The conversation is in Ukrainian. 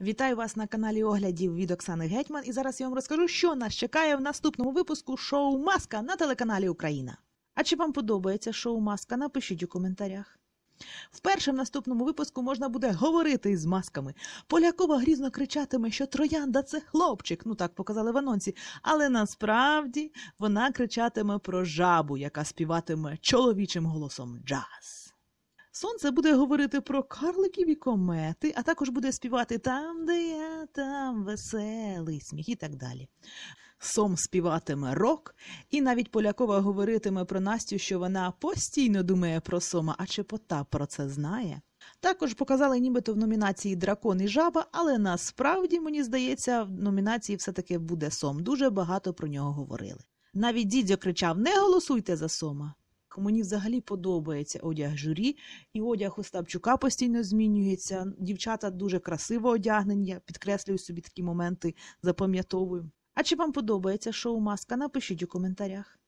Вітаю вас на каналі оглядів від Оксани Гетьман. І зараз я вам розкажу, що нас чекає в наступному випуску шоу Маска на телеканалі Україна. А чи вам подобається шоу Маска? Напишіть у коментарях. Вперше в наступному випуску можна буде говорити із масками. Полякова грізно кричатиме, що троянда це хлопчик. Ну так показали в анонсі. Але насправді вона кричатиме про жабу, яка співатиме чоловічим голосом джаз. Сонце буде говорити про карликів і комети, а також буде співати там, де я, там веселий сміх і так далі. Сом співатиме рок, і навіть Полякова говоритиме про Настю, що вона постійно думає про Сома, а чи Пота про це знає. Також показали нібито в номінації Дракон і жаба, але насправді, мені здається, в номінації все-таки буде Сом. Дуже багато про нього говорили. Навіть дідьо кричав Не голосуйте за Сома. Мені взагалі подобається одяг журі, і одяг Остапчука постійно змінюється. Дівчата дуже красиво одягнені. Я підкреслюю собі такі моменти, запам'ятовую. А чи вам подобається шоу маска? Напишіть у коментарях.